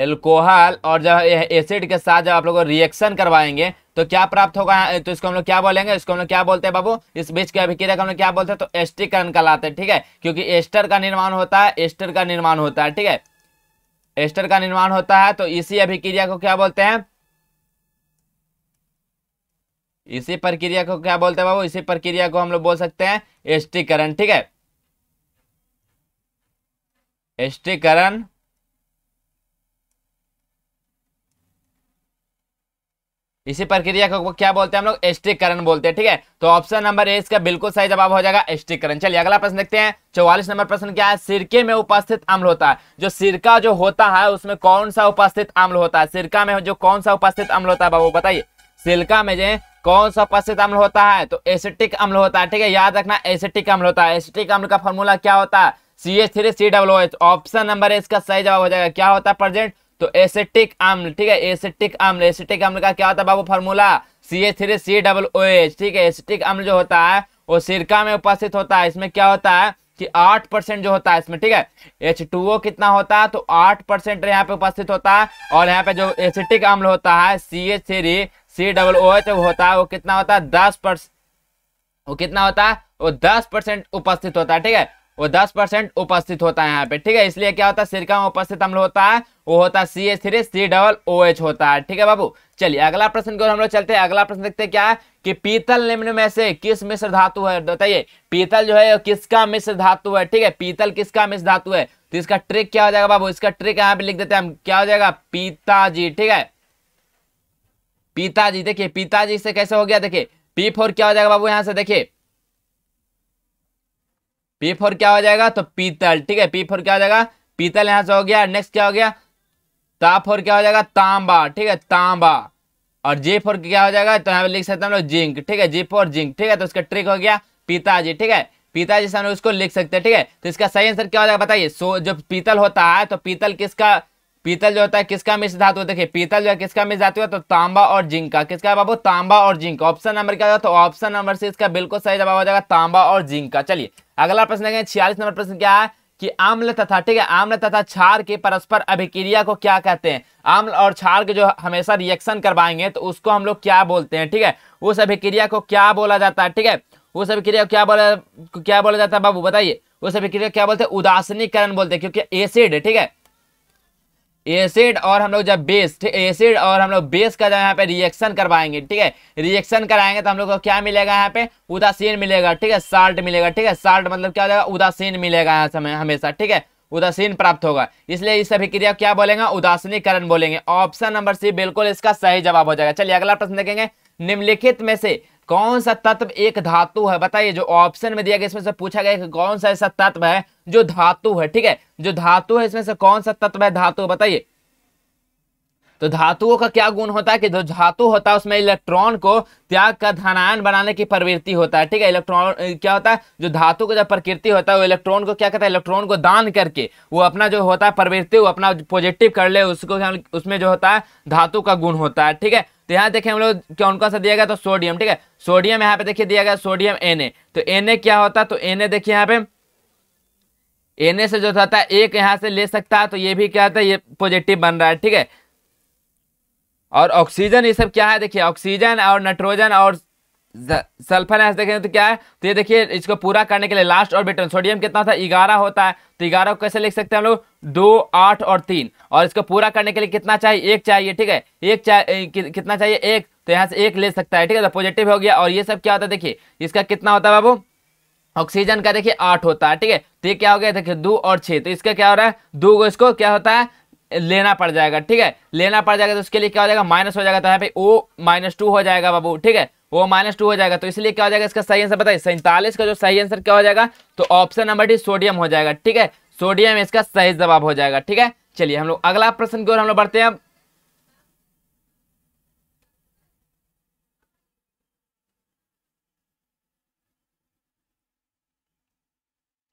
एल्कोहल और जब एसिड के साथ जब आप लोग रिएक्शन करवाएंगे तो क्या प्राप्त होगा तो इसको हम लोग क्या बोलेंगे इसको हम लोग क्या बोलते हैं बाबू इस बीच के अभिक्रिया हम लोग क्या बोलते हैं तो एस्टीकरण कहलाते हैं ठीक है क्योंकि एस्टर का निर्माण होता है एस्टर का निर्माण होता है ठीक है एस्टर का निर्माण होता है तो इसी अभिक्रिया को क्या बोलते हैं इसी प्रक्रिया को क्या बोलते हैं बाबू इसी प्रक्रिया को हम लोग बोल सकते हैं एस्टिकरण ठीक है एस्टीकरण इसी प्रक्रिया को क्या बोलते हैं हम लोग एस्टिकरण बोलते हैं ठीक है तो ऑप्शन नंबर ए इसका बिल्कुल सही जवाब हो जाएगा एस्टिकरण चलिए अगला प्रश्न देखते हैं चौवालीस नंबर प्रश्न क्या है सिरके में उपस्थित अम्ल होता है जो सिरका जो होता है उसमें कौन सा उपस्थित अम्ल होता है सिरका में जो कौन सा उपस्थित अम्ल होता है बाबू बताइए सिरका में जो कौन सा उपस्थित अम्ल होता है तो एसिटिक अम्ल होता है ठीक है याद रखना एसिटिक अम्ल होता है एसिटिक अम्ल का फॉर्मूला क्या होता है C H three C W H option number A इसका सही जवाब हो जाएगा क्या होता है प्रेजेंट तो एसेटिक आम्ल ठीक है एसेटिक आम्ल एसेटिक आम्ल का क्या होता है बाबू formula C A three C double O H ठीक है एसेटिक आम्ल जो होता है वो सिरका में उपस्थित होता है इसमें क्या होता है कि आठ परसेंट जो होता है इसमें ठीक है एच टू ओ कितना होता है तो आठ परसेंट यहाँ पे उपस्थित होता है और यहाँ पे जो एसिटिक अम्ल होता है C H three C double O H होता है वो कितना होता है दस परसेंट वो कितना होता है वो दस परसेंट उपस्थित होता है ठीक है वो 10 परसेंट उपस्थित होता है यहाँ पे ठीक है इसलिए क्या होता है सिरका में उपस्थित अम्ल होता है वो होता है C H three C double O H होता है ठीक है बाबू चलिए अगला प्रश्न की ओर हम लोग चलते हैं अगला प्रश्न देखते हैं क्या है कि पीतल निम्न में से किस मिश्र धातु है बताइए पीतल जो है किसका मिश्र धातु है ठीक है पीतल किसका मिश्र धातु है तो इसका ट्रिक क्या हो जाएगा बाबू इसका ट्रिक यहाँ पे लिख देते हैं हम क्या हो जाएगा पिताजी ठीक है पिताजी देखिए पिताजी से कैसे हो गया देखिए पी फोर क्या हो जाएगा बाबू यहाँ से देखिए पी फोर क्या हो जाएगा तो पीतल ठीक है पी फोर क्या हो जाएगा पीतल यहां से हो गया नेक्स्ट क्या हो गया ता फोर क्या हो जाएगा तांबा ठीक है तांबा और जे फोर क्या हो जाएगा तो यहाँ पे लिख सकते हैं हम लोग जिंक ठीक है जे फोर जिंक ठीक है तो उसका ट्रिक हो गया पिताजी ठीक है पिताजी से हम लोग उसको लिख सकते हैं ठीक है तो इसका सही आंसर क्या हो जाएगा बताइए सो जो पीतल होता है तो पीतल किसका पीतल जो होता है किसका मिश्र धातु देखिए पीतल जो है किसका मिश्र धातु है तो तांबा और जिंक का किसका है बाबू तांबा और जिंक ऑप्शन नंबर क्या होगा तो ऑप्शन नंबर से इसका बिल्कुल सही जवाब हो जाएगा तांबा और जिंक का चलिए अगला प्रश्न देखें छियालीस नंबर प्रश्न क्या है कि आम्ल तथा ठीक है आम्ल तथा क्षार की परस्पर अभिक्रिया को क्या कहते हैं आम्ल और क्षार के जो हमेशा रिएक्शन करवाएंगे तो उसको हम लोग क्या बोलते हैं ठीक है उस अभिक्रिया को क्या बोला जाता है ठीक है उस अभिक्रिया को क्या बोला क्या बोला जाता है बाबू बताइए उस अभिक्रिया क्या बोलते हैं उदासनीकरण बोलते हैं क्योंकि एसिड ठीक है एसिड और हम लोग जब बेस एसिड और हम लोग बेस का जब यहाँ पे रिएक्शन करवाएंगे ठीक है रिएक्शन कराएंगे तो हम लोग को क्या मिलेगा यहाँ पे उदासीन मिलेगा ठीक है साल्ट मिलेगा ठीक है साल्ट मतलब क्या हो जाएगा उदासीन मिलेगा यहाँ समय हमेशा ठीक है उदासीन प्राप्त होगा इसलिए इस अभिक्रिया क्या बोलेंगे उदासीनीकरण बोलेंगे ऑप्शन नंबर सी बिल्कुल इसका सही जवाब हो जाएगा चलिए अगला प्रश्न देखेंगे निम्नलिखित में से कौन सा तत्व एक धातु है बताइए जो ऑप्शन में दिया गया इसमें से पूछा गया कि कौन सा ऐसा तत्व है जो धातु है ठीक है जो धातु है इसमें से कौन सा तत्व है धातु बताइए तो धातुओं का क्या गुण होता है कि जो धातु होता है उसमें इलेक्ट्रॉन को त्याग कर धनायन बनाने की प्रवृत्ति होता है ठीक है इलेक्ट्रॉन क्या होता है जो धातु का जो प्रकृति होता है वो इलेक्ट्रॉन को क्या कहता है इलेक्ट्रॉन को दान करके वो अपना जो होता है प्रवृत्ति वो अपना पॉजिटिव कर ले उसको उसमें जो होता है धातु का गुण होता है ठीक है तो यहाँ देखें हम लोग क्या उनका सा दिया गया तो सोडियम ठीक है सोडियम यहाँ पे देखिए दिया गया सोडियम एन तो एन क्या होता है तो एन देखिए यहाँ पे एन से जो था एक यहाँ से ले सकता है तो ये भी क्या होता है ये पॉजिटिव बन रहा है ठीक है और ऑक्सीजन ये सब क्या है देखिए ऑक्सीजन और नाइट्रोजन और सल्फर ऐसे देखें तो क्या है तो ये देखिए इसको पूरा करने के लिए लास्ट और बेटन सोडियम कितना था ग्यारह होता है तो ग्यारह को कैसे लिख सकते हैं हम लोग दो आठ और तीन और इसको पूरा करने के लिए कितना चाहिए एक चाहिए ठीक है एक चाहिए कितना चाहिए एक तो यहाँ से एक ले सकता है ठीक है तो पॉजिटिव हो गया और ये सब क्या होता है देखिए इसका कितना होता है बाबू ऑक्सीजन का देखिए आठ होता है ठीक है तो ये क्या हो गया देखिए दो और छह तो इसका क्या हो रहा है दो इसको क्या होता है लेना पड़ जाएगा ठीक है लेना पड़ जाएगा तो उसके लिए क्या हो जाएगा माइनस हो जाएगा तो यहाँ पे ओ माइनस टू हो जाएगा बाबू ठीक है वो माइनस टू हो जाएगा तो इसलिए क्या हो जाएगा इसका सही आंसर बताइए सैंतालीस का जो सही आंसर क्या हो जाएगा तो ऑप्शन नंबर डी सोडियम हो जाएगा ठीक है सोडियम इसका सही जवाब हो जाएगा ठीक है चलिए हम लोग अगला प्रश्न की ओर हम लोग बढ़ते हैं अब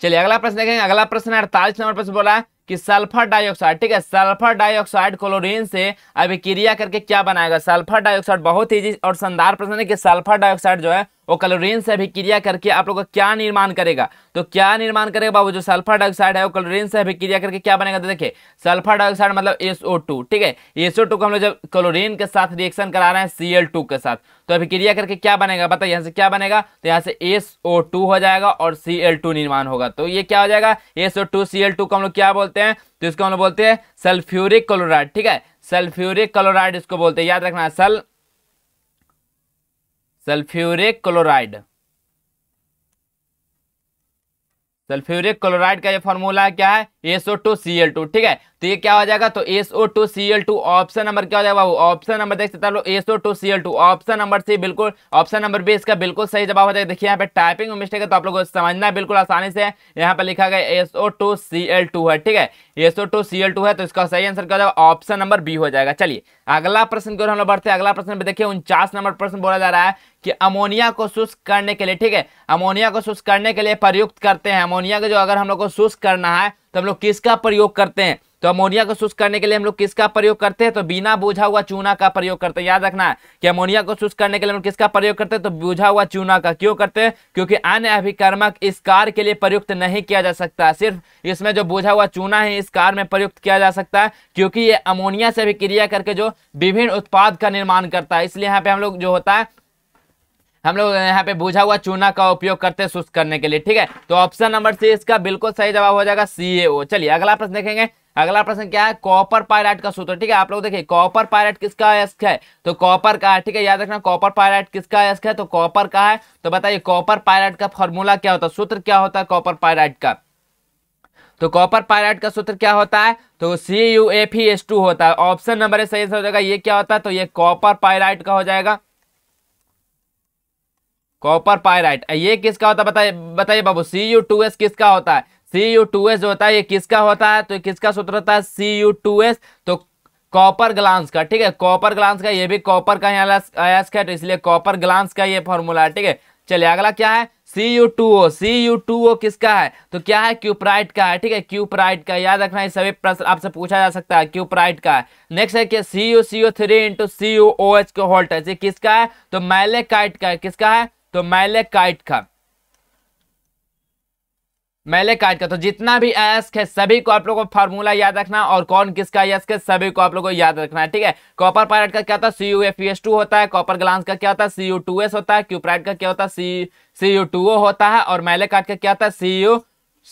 चलिए अगला प्रश्न देखेंगे अगला प्रश्न अड़तालीस नंबर प्रश्न बोला कि सल्फर डाइऑक्साइड ठीक है सल्फर डाइऑक्साइड क्लोरीन से अभिक्रिया करके क्या बनाएगा सल्फर डाइऑक्साइड बहुत ही और शानदार प्रश्न है कि सल्फर डाइऑक्साइड जो है वो क्लोरीन से अभिक्रिया करके आप लोग का क्या निर्माण करेगा तो क्या निर्माण करेगा बाबू जो सल्फर डाइऑक्साइड है वो क्लोरीन से अभिक्रिया करके क्या बनेगा तो देखिए सल्फर डाइऑक्साइड मतलब SO2 ठीक है SO2 को हम लोग जब क्लोरीन के साथ रिएक्शन करा रहे हैं Cl2 के साथ तो अभिक्रिया करके क्या बनेगा बताइए यहाँ से क्या बनेगा तो यहाँ से टू हो जाएगा और टू निर्माण होगा तो ये क्या हो जाएगा एल टू को हम लोग क्या बोलते हैं तो इसको हम लोग बोलते हैं सल्फ्यूरिक क्लोराइड ठीक है सल्फ्यूरिक क्लोराइड इसको बोलते हैं याद रखना सल सल्फ्यूरिक क्लोराइड सल्फ्यूरिक क्लोराइड का ये फॉर्मूला क्या है SO two C L two ठीक है तो ये क्या हो जाएगा तो SO two C L two option number क्या हो जाएगा बाबू ऑप्शन नंबर देख सकते हो SO two C L two option number C बिल्कुल ऑप्शन नंबर बी इसका बिल्कुल सही जवाब हो जाएगा देखिए यहाँ पे टाइपिंग में मिस्टेक है तो आप लोगों को समझना बिल्कुल आसानी से यहाँ पर लिखा गया SO two C L two है ठीक है SO two C L two है तो इसका सही आंसर क्या हो जाएगा ऑप्शन नंबर बी हो जाएगा चलिए अगला प्रश्न की हम लोग बढ़ते हैं अगला प्रश्न में देखिए उनचास नंबर प्रश्न बोला जा रहा है कि अमोनिया को शुष्क करने के लिए ठीक है अमोनिया को शुष्क करने के लिए प्रयुक्त करते हैं अमोनिया को जो अगर हम लोग को शुष्क करना है तो हम लोग किसका प्रयोग करते हैं तो अमोनिया को शुष्क करने के लिए हम लोग किसका प्रयोग करते हैं तो बिना बोझा हुआ चूना का प्रयोग करते हैं याद रखना है कि अमोनिया को शुष्क करने के लिए हम लोग किसका प्रयोग करते हैं तो बुझा हुआ चूना का क्यों करते हैं क्योंकि अन्य अभिकर्मक इस कार के लिए प्रयुक्त नहीं किया जा सकता सिर्फ इसमें जो बुझा हुआ चूना है इस कार में प्रयुक्त किया जा सकता है क्योंकि ये अमोनिया से अभिक्रिया करके जो विभिन्न उत्पाद का निर्माण करता है इसलिए यहाँ पे हम लोग जो होता है हम लोग यहाँ पे बुझा हुआ चूना का उपयोग करते हैं शुष्क करने के लिए ठीक है तो ऑप्शन नंबर सी इसका बिल्कुल सही जवाब हो जाएगा सी चलिए अगला प्रश्न देखेंगे अगला प्रश्न क्या है कॉपर पायराइट का सूत्र ठीक है आप लोग देखिए कॉपर पायराइट किसका अयस्क है तो कॉपर का है ठीक है याद रखना कॉपर पायराइट किसका अयस्क है तो कॉपर का है तो बताइए कॉपर पायराइट का फॉर्मूला क्या होता है सूत्र क्या होता है कॉपर पायराइट का तो कॉपर पायराइट का सूत्र क्या होता है तो C U F S two होता है ऑप्शन नंबर सही से हो जाएगा ये क्या होता है तो ये कॉपर पायराइट का हो जाएगा कॉपर पायराइट ये किसका होता है बताइए बताइए बाबू सी यू टू एस किसका होता है सी यू टू एस जो होता है ये किसका होता है तो किसका सूत्र होता है सी यू टू एस तो कॉपर ग्लांस का ठीक है कॉपर ग्लांस का ये भी कॉपर का यहाँ अयस्क है तो इसलिए कॉपर ग्लांस का ये फॉर्मूला है ठीक है चलिए अगला क्या है C U two O C U two O किसका है तो क्या है क्यूपराइट का है ठीक है क्यूपराइट का याद रखना है सभी प्रश्न आपसे पूछा जा सकता है क्यूपराइट का है नेक्स्ट है कि C U C O three into C U O H को होल्ट है किसका है तो मैलेकाइट का है किसका है तो मैलेकाइट का मैलेकाइट का तो जितना भी अयस्क है सभी को आप लोगों को फार्मूला याद रखना और कौन किसका अयस्क है सभी को आप लोगों को याद रखना है ठीक है कॉपर पायरेट का क्या होता है सी यू एफ टू होता है कॉपर ग्लांस का क्या होता है सी यू टू एस होता है क्यूपराइट का क्या होता है सी सी यू टू ओ होता है और मैलेकाइट का क्या होता है C U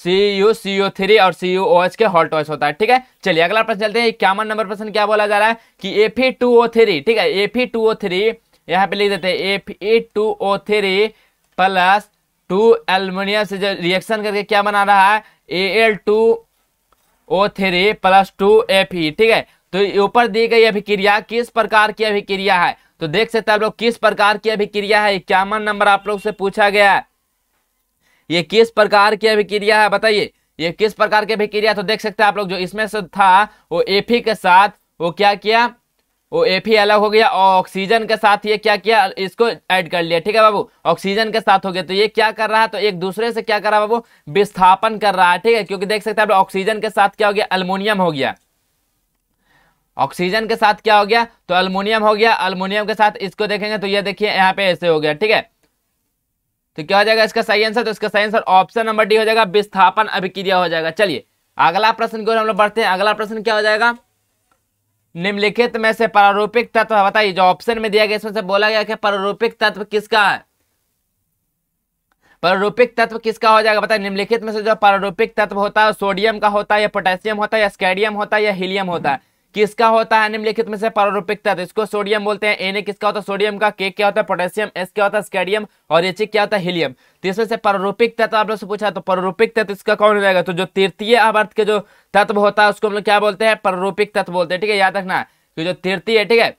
C U C U three और सी यू ओ एच के हॉल टॉइस होता है ठीक है चलिए अगला प्रश्न चलते हैं इक्यावन नंबर प्रश्न क्या बोला जा रहा है कि F E two O three ठीक है F E two O three यहाँ पे लिख देते हैं F A two O three plus two aluminium से जो रिएक्शन करके क्या बना रहा है A L two O three plus two F E ठीक है तो ऊपर दी गई अभिक्रिया किस प्रकार की अभिक्रिया है तो देख सकते हैं आप लोग किस प्रकार की अभिक्रिया है इक्यावन नंबर आप लोग से पूछा गया है ये किस प्रकार की अभिक्रिया है बताइए ये किस प्रकार की अभिक्रिया तो देख सकते हैं आप लोग जो इसमें से था वो एफी के साथ वो क्या किया वो ए ही अलग हो गया और ऑक्सीजन के साथ ये क्या किया इसको ऐड कर लिया ठीक है बाबू ऑक्सीजन के साथ हो गया तो ये क्या कर रहा है तो एक दूसरे से क्या कर रहा है बाबू विस्थापन कर रहा है ठीक है क्योंकि देख सकते हैं ऑक्सीजन के साथ क्या हो गया अल्मोनियम हो गया ऑक्सीजन के साथ क्या हो गया तो अल्मोनियम हो गया अल्मोनियम के साथ इसको देखेंगे तो ये देखिए यहाँ पे ऐसे हो गया ठीक है तो क्या हो जाएगा इसका सही आंसर तो इसका सही आंसर ऑप्शन नंबर डी हो जाएगा विस्थापन अभिक्रिया हो जाएगा चलिए अगला प्रश्न की ओर हम लोग बढ़ते हैं अगला प्रश्न क्या हो जाएगा निम्नलिखित में से प्रारूपिक तत्व बताइए जो ऑप्शन में दिया गया इसमें से बोला गया कि प्रारूपिक तत्व किसका है प्रारूपिक तत्व किसका हो जाएगा बताइए निम्नलिखित में से जो प्रारूपिक तत्व होता है सोडियम का होता है या पोटेशियम होता है या स्कैडियम होता है या हीलियम होता है किसका होता है निम्नलिखित में से पारोपिक तत्व तो इसको सोडियम बोलते हैं एने किसका होता है सोडियम का के क्या होता है पोटेशियम एस क्या होता है स्केडियम और एच क्या होता है हीलियम तो इसमें से पारोपिक तत्व आप लोग से पूछा तो पारोपिक तत्व इसका कौन हो जाएगा तो जो तृतीय अवर्थ के जो तत्व होता है उसको हम लोग क्या बोलते हैं पारोपिक तत्व बोलते हैं ठीक है याद रखना कि तो जो तृतीय है ठीक है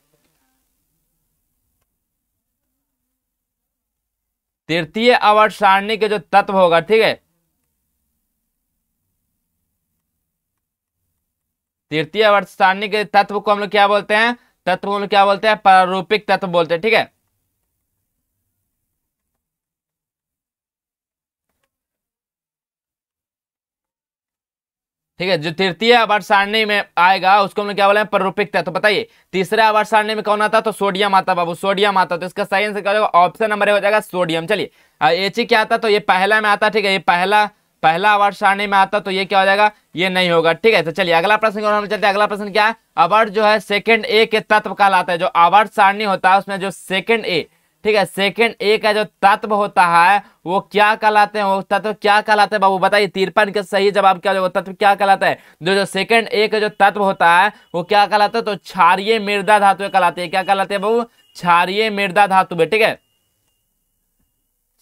तृतीय अवर्थ सारणी के जो तत्व होगा ठीक है तृतीय अवस्थानी के तत्व को हम लोग क्या बोलते हैं तत्व को हम क्या बोलते हैं प्रारूपिक तत्व बोलते हैं ठीक है ठीक है जो तृतीय आवर्त सारणी में आएगा उसको हम लोग क्या बोले प्ररूपिक तत्व बताइए तीसरे आवर्त सारणी में कौन आता तो सोडियम आता बाबू सोडियम आता तो इसका सही आंसर क्या होगा ऑप्शन नंबर हो जाएगा सोडियम चलिए एच ही क्या आता तो ये पहला में आता ठीक है ये पहला पहला अवर्ड सारणी में आता तो ये क्या हो जाएगा ये नहीं होगा ठीक है तो चलिए अगला प्रश्न हम चलते हैं अगला प्रश्न क्या है अवर्ड जो है सेकंड ए के तत्व कहलाता है जो अवर्ड सारणी होता है उसमें जो सेकंड ए ठीक है सेकंड ए का जो तत्व होता है वो क्या कहलाते हैं वो तत्व क्या कहलाते हैं बाबू बताइए तिरपन के सही जवाब क्या वो तत्व क्या कहलाता है जो जो सेकंड ए का जो तत्व होता है वो क्या कहलाता है तो क्षारिय मृदा धातु कहलाते हैं क्या कहलाते हैं बाबू क्षारिय मृदा धातु ठीक है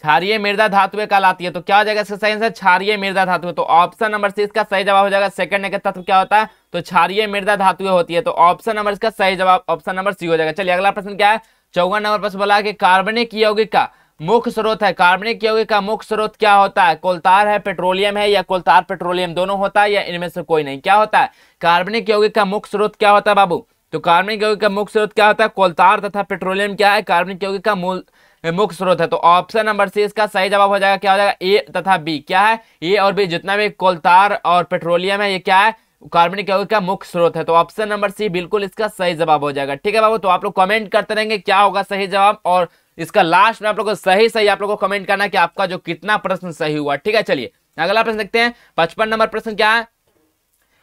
क्षारिय मृदा धातुएं कहलाती है तो क्या हो जाएगा इसका सही आंसर क्षारिय मृदा धातुएं तो ऑप्शन नंबर सी इसका सही जवाब हो जाएगा सेकंड एक तत्व क्या होता है तो क्षारिय मृदा धातुएं होती है तो ऑप्शन नंबर इसका सही जवाब ऑप्शन नंबर सी हो जाएगा चलिए अगला प्रश्न क्या है चौवन नंबर प्रश्न बोला कि कार्बनिक यौगिक का मुख्य स्रोत है कार्बनिक यौगिक का मुख्य स्रोत क्या होता है कोलतार है पेट्रोलियम है या कोलतार पेट्रोलियम दोनों होता है या इनमें से कोई नहीं क्या होता है कार्बनिक यौगिक का मुख्य स्रोत क्या होता है बाबू तो कार्बनिक यौगिक का मुख्य स्रोत क्या होता है कोलतार तथा पेट्रोलियम क्या है कार्बनिक यौगिक का मूल मुख्य स्रोत है तो ऑप्शन नंबर सी इसका सही जवाब हो जाएगा क्या हो जाएगा ए तथा बी क्या है ए और बी जितना भी कोलतार और पेट्रोलियम है ये क्या है कार्बनिक यौगिक का मुख्य स्रोत है तो ऑप्शन नंबर सी बिल्कुल इसका सही जवाब हो जाएगा ठीक है बाबू तो आप लोग कमेंट करते रहेंगे क्या होगा सही जवाब और इसका लास्ट में आप लोग को सही सही आप लोग को कमेंट करना कि आपका जो कितना प्रश्न सही हुआ ठीक है चलिए अगला प्रश्न देखते हैं पचपन नंबर प्रश्न क्या है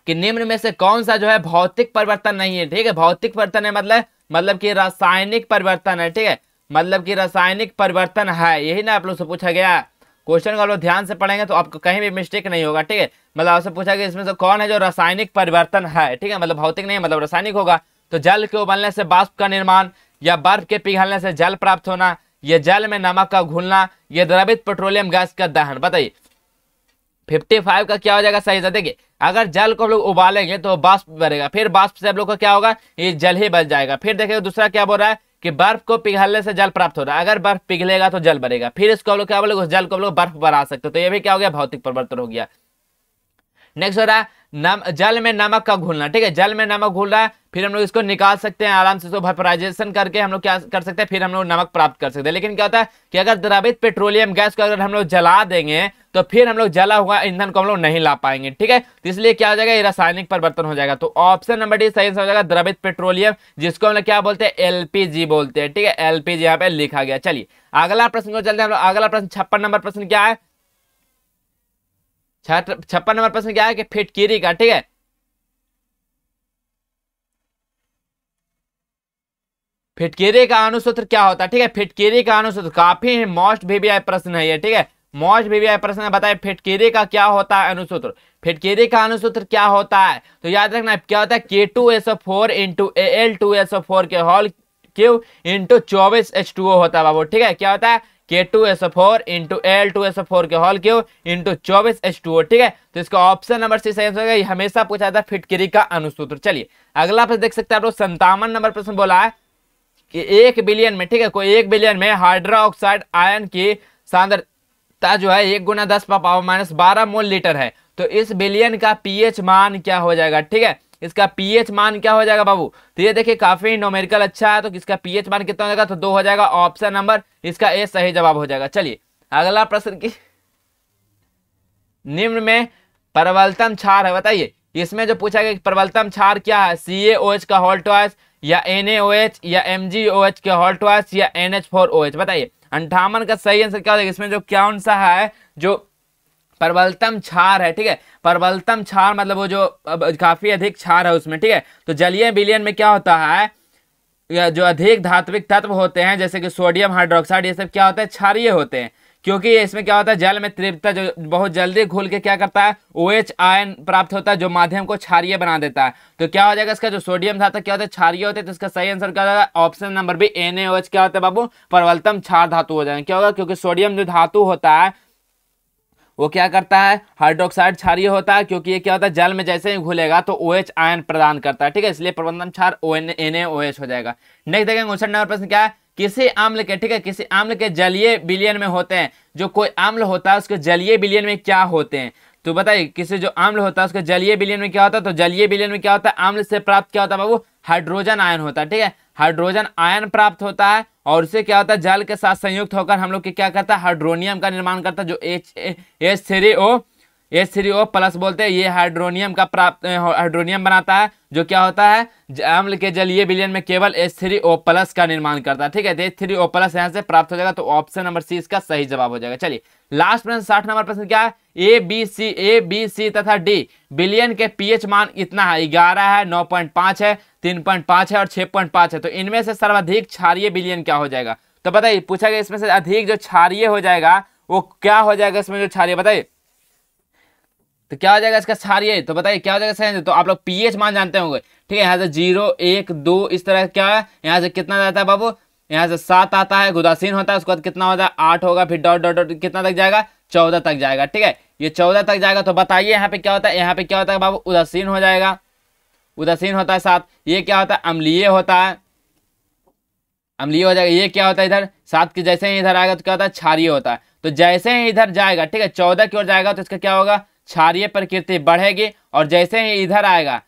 कि निम्न में से कौन सा जो है भौतिक परिवर्तन नहीं है ठीक है भौतिक परिवर्तन है मतलब मतलब कि रासायनिक परिवर्तन है ठीक है मतलब कि रासायनिक परिवर्तन है यही ना आप लोग से पूछा गया क्वेश्चन को आप लोग ध्यान से पढ़ेंगे तो आपको कहीं भी मिस्टेक नहीं होगा ठीक है मतलब आपसे पूछा गया इसमें से कौन है जो रासायनिक परिवर्तन है ठीक है मतलब भौतिक नहीं मतलब रासायनिक होगा तो जल के उबलने से बाष्प का निर्माण या बर्फ के पिघलने से जल प्राप्त होना या जल में नमक का घुलना यह द्रवित पेट्रोलियम गैस का दहन बताइए फिफ्टी फाइव का क्या हो जाएगा सही से देखिए अगर जल को हम लोग उबालेंगे तो बाष्प बनेगा फिर बाष्प से हम लोग का क्या होगा ये जल ही बच जाएगा फिर देखिए दूसरा क्या बोल रहा है कि बर्फ को पिघलने से जल प्राप्त हो रहा है अगर बर्फ पिघलेगा तो जल बनेगा फिर इसको हम लोग क्या बोलेंगे उस जल को हम लोग बर्फ बना सकते तो ये भी क्या हो गया भौतिक परिवर्तन हो गया नेक्स्ट हो रहा है नम जल में नमक का घुलना ठीक है जल में नमक घुल रहा है फिर हम लोग इसको निकाल सकते हैं आराम से इसको करके हम लोग क्या कर सकते हैं फिर हम लोग नमक प्राप्त कर सकते हैं लेकिन क्या होता है कि अगर द्रवित पेट्रोलियम गैस को अगर हम लोग जला देंगे तो फिर हम लोग जला हुआ ईंधन को हम लोग नहीं ला पाएंगे ठीक है तो इसलिए क्या हो जाएगा ये रासायनिक परिवर्तन हो जाएगा तो ऑप्शन नंबर डी सही हो जाएगा द्रवित पेट्रोलियम जिसको हम लोग क्या बोलते हैं एलपीजी बोलते हैं ठीक है एलपीजी यहाँ पे लिखा गया चलिए अगला प्रश्न को चलते हैं हम लोग अगला प्रश्न छप्पन नंबर प्रश्न क्या है छप्पन नंबर प्रश्न क्या है कि फिटकिरी का ठीक है फिटकिरी का अनुसूत्र क्या होता है ठीक है फिटकिरी का अनुसूत्र काफी मोस्ट भी प्रश्न है ये ठीक है मोस्ट भी प्रश्न है बताए फिटकिरी का क्या होता है अनुसूत्र फिटकिरी का अनुसूत्र क्या होता है तो याद रखना क्या होता है K two S four into L two S four के हॉल क्यू इंटू चौबीस एच टू ओ होता है बाबू ठीक है क्या होता है K two S O four into L two S O four के हॉल क्यू इंटू चौबीस एच टू ओ ठीक है तो इसका ऑप्शन नंबर सी सही होगा ये हमेशा पूछा था फिटकिरी का अनुसूत्र चलिए अगला प्रश्न देख सकते हैं आप लोग संतावन नंबर प्रश्न बोला है कि एक बिलियन में ठीक है कोई एक बिलियन में हाइड्रोक्साइड आयन की सांद्रता जो है एक गुना दस पावर माइनस बारह मोल लीटर है तो इस बिलियन का पीएच मान क्या हो जाएगा ठीक है इसका पीएच मान क्या हो जाएगा बाबू तो ये देखिए काफी नोमेरिकल अच्छा है तो इसका पीएच मान कितना हो जाएगा तो दो हो जाएगा ऑप्शन नंबर इसका ए सही जवाब हो जाएगा चलिए अगला प्रश्न की निम्न में प्रबलतम छार है बताइए इसमें जो पूछा गया प्रबलतम छार क्या है सी एच का हॉल ट्वाइस या एन एच या एम जी ओ एच के हॉल ट्वाइस या N H four O H बताइए अंठावन का सही आंसर क्या हो जाएगा इसमें जो क्या सा है जो परवलतम क्षार है ठीक है परवलतम क्षार मतलब वो जो काफ़ी अधिक क्षार है उसमें ठीक है तो जलीय विलियन में क्या होता है जो अधिक धात्विक तत्व होते हैं जैसे कि सोडियम हाइड्रोक्साइड ये सब क्या होता है क्षारिय होते हैं क्योंकि इसमें क्या होता है जल में तीव्रता जो बहुत जल्दी घुल के क्या करता है ओ एच आयन प्राप्त होता है जो माध्यम को क्षारिय बना देता है तो क्या हो जाएगा इसका जो सोडियम धातु क्या होता है क्षारिय होते हैं तो इसका सही आंसर क्या होता है ऑप्शन नंबर बी एन क्या होता है बाबू परवलतम क्षार धातु हो जाएंगे क्या होगा क्योंकि सोडियम जो धातु होता है वो क्या करता है हाइड्रोक्साइड क्षारिय होता है क्योंकि ये क्या होता है जल में जैसे ही घुलेगा तो ओ OH आयन प्रदान करता है ठीक है इसलिए प्रबंधन क्षार O N N A O H हो जाएगा नेक्स्ट देखेंगे क्वेश्चन नंबर प्रश्न क्या है किसी आम्ल के ठीक है किसी आम्ल के जलीय बिलियन में होते हैं जो कोई आम्ल होता है उसके जलीय बिलियन में क्या होते हैं तो बताइए किसी जो आम्ल होता है उसका जलीय विलयन में क्या होता है तो जलीय विलयन में क्या होता है आम्ल से प्राप्त क्या होता है बाबू हाइड्रोजन आयन होता है ठीक है हाइड्रोजन आयन प्राप्त होता है और उसे क्या होता है जल के साथ संयुक्त होकर हम लोग के क्या करता है हाइड्रोनियम का निर्माण करता है जो H H three O H three O plus बोलते हैं ये हाइड्रोनियम का प्राप्त हाइड्रोनियम बनाता है जो क्या होता है अम्ल के जलीय विलयन में केवल एच थ्री ओ प्लस का निर्माण करता है ठीक है एच थ्री ओ प्लस यहाँ से प्राप्त हो जाएगा तो ऑप्शन नंबर सी इसका सही जवाब हो जाएगा चलिए लास्ट प्रश्न साठ नंबर प्रश्न क्या है A B C A B C तथा डी बिलियन के पीएच मान इतना है ग्यारह है नौ पॉइंट पांच है तीन पॉइंट पांच है और छह पॉइंट पांच है तो इनमें से सर्वाधिक क्षारिय बिलियन क्या हो जाएगा तो बताइए पूछा गया इसमें से अधिक जो क्षारिय हो जाएगा वो क्या हो जाएगा इसमें जो क्षारिय बताइए तो क्या हो जाएगा इसका क्षारिय तो बताइए क्या हो जाएगा इसका तो आप लोग पीएच मान जानते होंगे ठीक है यहाँ से जीरो एक दो इस तरह क्या है यहाँ से कितना जाता है बाबू यहाँ से सात आता है उदासीन होता है उसके बाद कितना होता है आठ होगा फिर डॉट डॉट डॉट कितना तक जाएगा चौदह तक जाएगा ठीक है ये चौदह तक जाएगा तो बताइए यहाँ पे क्या होता है यहाँ पे क्या होता है बाबू उदासीन हो जाएगा उदासीन होता है सात ये क्या होता है अम्लीय होता है अम्लीय हो जाएगा ये क्या होता है इधर सात के जैसे ही इधर आएगा तो क्या होता है क्षारिय होता है तो जैसे ही इधर जाएगा ठीक है चौदह की ओर जाएगा तो इसका क्या होगा क्षारिय प्रकृति बढ़ेगी और जैसे ही इधर आएगा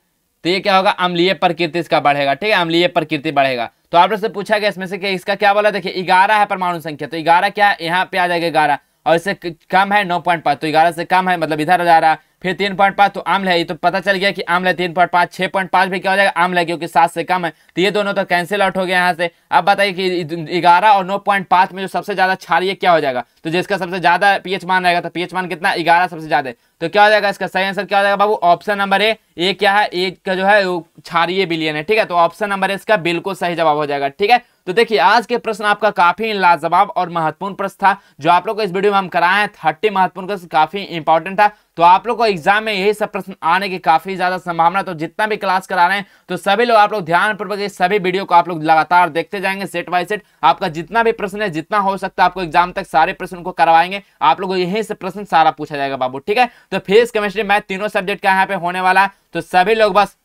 तो ये क्या होगा अम्लीय प्रकृति इसका बढ़ेगा ठीक है अम्लीय प्रकृति बढ़ेगा तो आप लोग से पूछा गया इसमें से इसका क्या बोला देखिए ग्यारह है परमाणु संख्या तो ग्यारह क्या यहाँ पे आ जाएगा ग्यारह और इससे कम है नौ पॉइंट पाँच तो ग्यारह से कम है मतलब इधर आ जा रहा है फिर तीन पॉइंट पाँच तो आम है ये तो पता चल गया कि आम्ल है तीन पॉइंट पाँच छः पॉइंट पाँच भी क्या हो जाएगा आम है क्योंकि सात से कम है तो ये दोनों तो कैंसिल आउट हो गया यहाँ से अब बताइए कि ग्यारह और नौ पॉइंट पाँच में जो सबसे ज़्यादा क्षारिय क्या हो जाएगा तो जिसका सबसे ज़्यादा पीएच मान रहेगा तो पीएच मान कितना ग्यारह सबसे ज़्यादा तो क्या हो जाएगा इसका सही आंसर क्या हो जाएगा बाबू ऑप्शन नंबर ए ये क्या है एक का जो है क्षारिय बिलियन है ठीक है तो ऑप्शन नंबर इसका बिल्कुल सही जवाब हो जाएगा ठीक है तो देखिए आज के प्रश्न आपका काफी लाजवाब और महत्वपूर्ण प्रश्न था जो आप लोग को इस वीडियो में हम कराए हैं थर्टी महत्वपूर्ण प्रश्न काफी इंपॉर्टेंट था तो आप लोग को एग्जाम में यही सब प्रश्न आने की काफी ज्यादा संभावना तो जितना भी क्लास करा रहे हैं तो सभी लोग आप लोग पूर्वक सभी वीडियो को आप लोग लगातार देखते जाएंगे सेट बाय सेट आपका जितना भी प्रश्न है जितना हो सकता है आपको एग्जाम तक सारे प्रश्न को करवाएंगे आप लोग यही से प्रश्न सारा पूछा जाएगा बाबू ठीक है तो फिजिक्स केमिस्ट्री मैथ तीनों सब्जेक्ट का यहाँ पे होने वाला है तो सभी लोग बस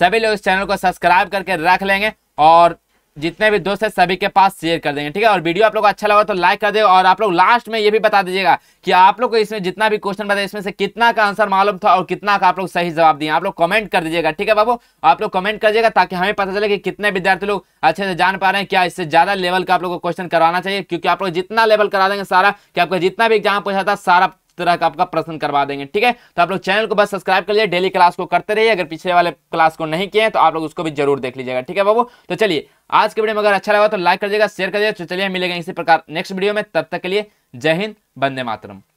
सभी लोग इस चैनल को सब्सक्राइब करके रख लेंगे और जितने भी दोस्त हैं सभी के पास शेयर कर देंगे ठीक है और वीडियो आप लोग को अच्छा लगा तो लाइक कर दे और आप लोग लास्ट में ये भी बता दीजिएगा कि आप लोग को इसमें जितना भी क्वेश्चन बताया इसमें से कितना का आंसर मालूम था और कितना का आप लोग सही जवाब दिए आप लोग कमेंट कर दीजिएगा ठीक है बाबू आप लोग कमेंट कर दीजिएगा ताकि हमें पता चले कि कितने विद्यार्थी लोग अच्छे से जान पा रहे हैं क्या इससे ज्यादा लेवल का आप लोग को क्वेश्चन करवाना चाहिए क्योंकि आप लोग जितना लेवल करा देंगे सारा कि आपका जितना भी एग्जाम पूछा था सारा तरह का आपका प्रश्न करवा देंगे ठीक है तो आप लोग चैनल को बस सब्सक्राइब कर लिए डेली क्लास को करते रहिए अगर पिछले वाले क्लास को नहीं किए तो आप लोग उसको भी जरूर देख लीजिएगा ठीक है बाबू तो चलिए आज के वीडियो में अगर अच्छा लगा तो लाइक कर दिएगा शेयर कर दिएगा तो चलिए मिलेगा इसी प्रकार नेक्स्ट वीडियो में तब तक के लिए जय हिंद बंदे मातरम